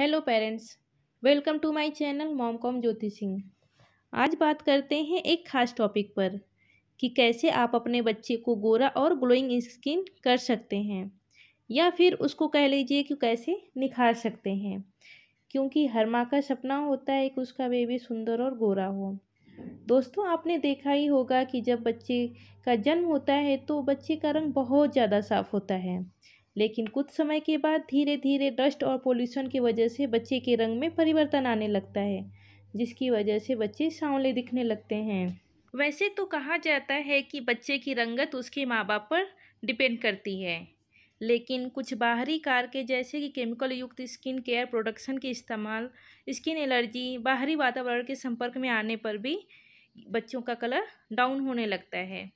Hello parents welcome to my channel mom com Jyoti Singh आज बात करते हैं एक खास टॉपिक पर कि कैसे आप अपने बच्चे को गोरा और ग्लोइंग स्किन कर सकते हैं या फिर उसको कह लीजिए कि कैसे निखार सकते हैं क्योंकि हर माँ का सपना होता है कि उसका बेबी सुंदर और गोरा हो दोस्तों आपने देखा ही होगा कि जब बच्चे का जन्म होता है तो बच्चे का रंग बहुत ज़्यादा साफ़ होता है लेकिन कुछ समय के बाद धीरे धीरे डस्ट और पोल्यूशन की वजह से बच्चे के रंग में परिवर्तन आने लगता है जिसकी वजह से बच्चे सांवले दिखने लगते हैं वैसे तो कहा जाता है कि बच्चे की रंगत उसके माँ बाप पर डिपेंड करती है लेकिन कुछ बाहरी कार के जैसे कि केमिकल युक्त स्किन केयर प्रोडक्शन के इस्तेमाल स्किन एलर्जी बाहरी वातावरण के संपर्क में आने पर भी बच्चों का कलर डाउन होने लगता है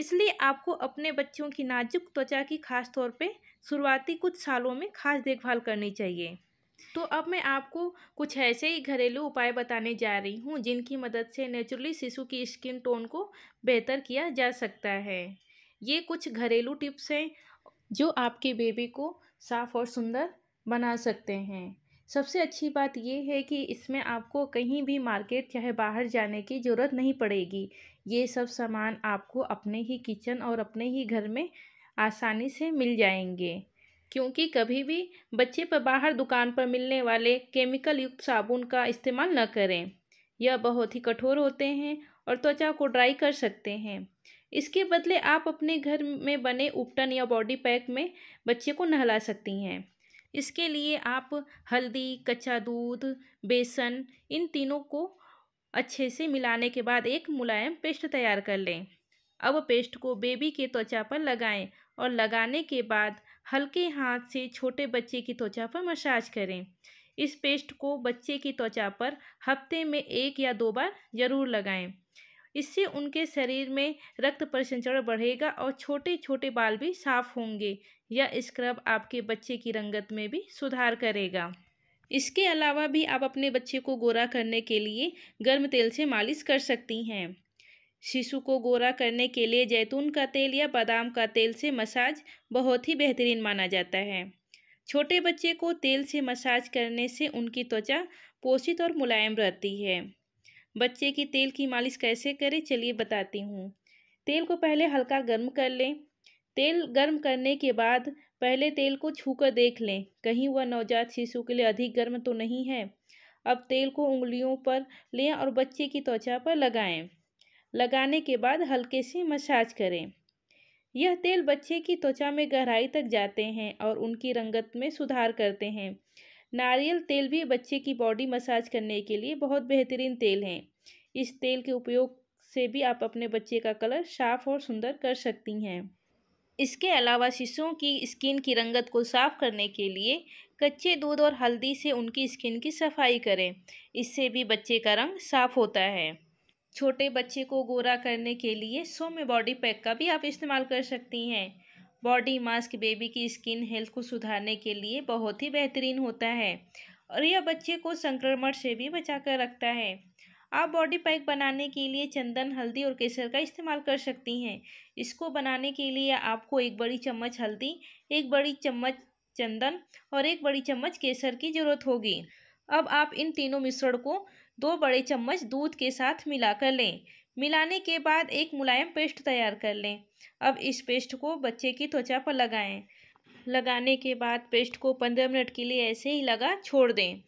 इसलिए आपको अपने बच्चों की नाजुक त्वचा की खास तौर पे शुरुआती कुछ सालों में खास देखभाल करनी चाहिए तो अब मैं आपको कुछ ऐसे ही घरेलू उपाय बताने जा रही हूँ जिनकी मदद से नेचुरली शिशु की स्किन टोन को बेहतर किया जा सकता है ये कुछ घरेलू टिप्स हैं जो आपके बेबी को साफ़ और सुंदर बना सकते हैं सबसे अच्छी बात यह है कि इसमें आपको कहीं भी मार्केट चाहे बाहर जाने की ज़रूरत नहीं पड़ेगी ये सब सामान आपको अपने ही किचन और अपने ही घर में आसानी से मिल जाएंगे क्योंकि कभी भी बच्चे पर बाहर दुकान पर मिलने वाले केमिकल युक्त साबुन का इस्तेमाल न करें यह बहुत ही कठोर होते हैं और त्वचा को ड्राई कर सकते हैं इसके बदले आप अपने घर में बने उपटन या बॉडी पैक में बच्चे को नहला सकती हैं इसके लिए आप हल्दी कच्चा दूध बेसन इन तीनों को अच्छे से मिलाने के बाद एक मुलायम पेस्ट तैयार कर लें अब पेस्ट को बेबी के त्वचा पर लगाएं और लगाने के बाद हल्के हाथ से छोटे बच्चे की त्वचा पर मसाज करें इस पेस्ट को बच्चे की त्वचा पर हफ्ते में एक या दो बार ज़रूर लगाएं इससे उनके शरीर में रक्त परिसंचरण बढ़ेगा और छोटे छोटे बाल भी साफ होंगे यह स्क्रब आपके बच्चे की रंगत में भी सुधार करेगा इसके अलावा भी आप अपने बच्चे को गोरा करने के लिए गर्म तेल से मालिश कर सकती हैं शिशु को गोरा करने के लिए जैतून का तेल या बादाम का तेल से मसाज बहुत ही बेहतरीन माना जाता है छोटे बच्चे को तेल से मसाज करने से उनकी त्वचा पोषित और मुलायम रहती है बच्चे की तेल की मालिश कैसे करें चलिए बताती हूँ तेल को पहले हल्का गर्म कर लें तेल गर्म करने के बाद पहले तेल को छूकर देख लें कहीं वह नवजात शिशु के लिए अधिक गर्म तो नहीं है अब तेल को उंगलियों पर लें और बच्चे की त्वचा पर लगाएं। लगाने के बाद हल्के से मसाज करें यह तेल बच्चे की त्वचा में गहराई तक जाते हैं और उनकी रंगत में सुधार करते हैं नारियल तेल भी बच्चे की बॉडी मसाज करने के लिए बहुत बेहतरीन तेल है इस तेल के उपयोग से भी आप अपने बच्चे का कलर साफ और सुंदर कर सकती हैं इसके अलावा शिशुओं की स्किन की रंगत को साफ करने के लिए कच्चे दूध और हल्दी से उनकी स्किन की सफाई करें इससे भी बच्चे का रंग साफ होता है छोटे बच्चे को गोरा करने के लिए सो में बॉडी पैक का भी आप इस्तेमाल कर सकती हैं बॉडी मास्क बेबी की स्किन हेल्थ को सुधारने के लिए बहुत ही बेहतरीन होता है और यह बच्चे को संक्रमण से भी बचा कर रखता है आप बॉडी पैक बनाने के लिए चंदन हल्दी और केसर का इस्तेमाल कर सकती हैं इसको बनाने के लिए आपको एक बड़ी चम्मच हल्दी एक बड़ी चम्मच चंदन और एक बड़ी चम्मच केसर की ज़रूरत होगी अब आप इन तीनों मिश्रण को दो बड़े चम्मच दूध के साथ मिला कर लें मिलाने के बाद एक मुलायम पेस्ट तैयार कर लें अब इस पेस्ट को बच्चे की त्वचा पर लगाएं लगाने के बाद पेस्ट को पंद्रह मिनट के लिए ऐसे ही लगा छोड़ दें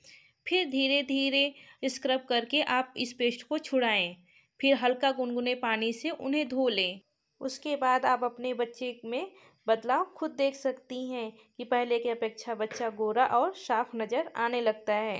फिर धीरे धीरे स्क्रब करके आप इस पेस्ट को छुड़ाएँ फिर हल्का गुनगुने पानी से उन्हें धो लें उसके बाद आप अपने बच्चे में बदलाव खुद देख सकती हैं कि पहले की अपेक्षा बच्चा गोरा और साफ नज़र आने लगता है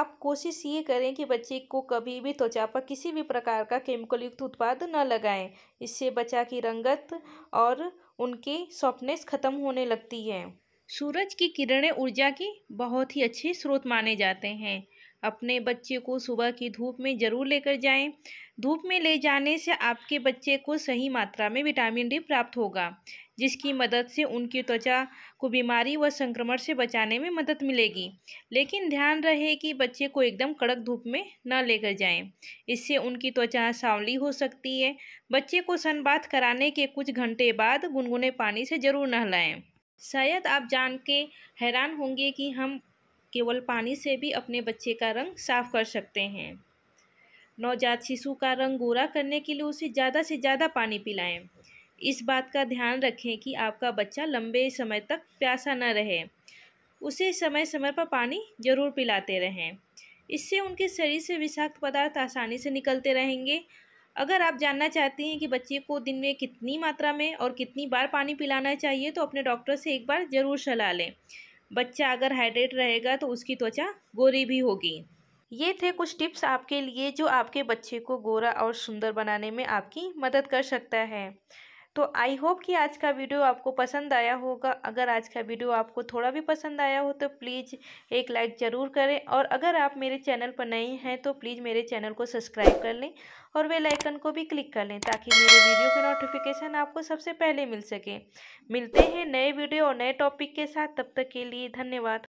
आप कोशिश ये करें कि बच्चे को कभी भी त्वचा पर किसी भी प्रकार का केमिकल युक्त उत्पाद न लगाएं इससे बच्चा की रंगत और उनकी सॉफ्टनेस ख़त्म होने लगती है सूरज की किरणें ऊर्जा की बहुत ही अच्छे स्रोत माने जाते हैं अपने बच्चे को सुबह की धूप में ज़रूर लेकर जाएं। धूप में ले जाने से आपके बच्चे को सही मात्रा में विटामिन डी प्राप्त होगा जिसकी मदद से उनकी त्वचा को बीमारी व संक्रमण से बचाने में मदद मिलेगी लेकिन ध्यान रहे कि बच्चे को एकदम कड़क धूप में न लेकर जाएं। इससे उनकी त्वचा सांवली हो सकती है बच्चे को सनबाथ कराने के कुछ घंटे बाद गुनगुने पानी से ज़रूर नहलाएँ शायद आप जान के हैरान होंगे कि हम केवल पानी से भी अपने बच्चे का रंग साफ कर सकते हैं नवजात शिशु का रंग गोरा करने के लिए उसे ज़्यादा से ज़्यादा पानी पिलाएं इस बात का ध्यान रखें कि आपका बच्चा लंबे समय तक प्यासा न रहे उसे समय समय पर पानी ज़रूर पिलाते रहें इससे उनके शरीर से विषाक्त पदार्थ आसानी से निकलते रहेंगे अगर आप जानना चाहते हैं कि बच्चे को दिन में कितनी मात्रा में और कितनी बार पानी पिलाना चाहिए तो अपने डॉक्टर से एक बार ज़रूर सलाह लें बच्चा अगर हाइड्रेट रहेगा तो उसकी त्वचा गोरी भी होगी ये थे कुछ टिप्स आपके लिए जो आपके बच्चे को गोरा और सुंदर बनाने में आपकी मदद कर सकता है तो आई होप कि आज का वीडियो आपको पसंद आया होगा अगर आज का वीडियो आपको थोड़ा भी पसंद आया हो तो प्लीज़ एक लाइक ज़रूर करें और अगर आप मेरे चैनल पर नए हैं तो प्लीज़ मेरे चैनल को सब्सक्राइब कर लें और वे लाइकन को भी क्लिक कर लें ताकि मेरे वीडियो के नोटिफिकेशन आपको सबसे पहले मिल सके मिलते हैं नए वीडियो और नए टॉपिक के साथ तब तक के लिए धन्यवाद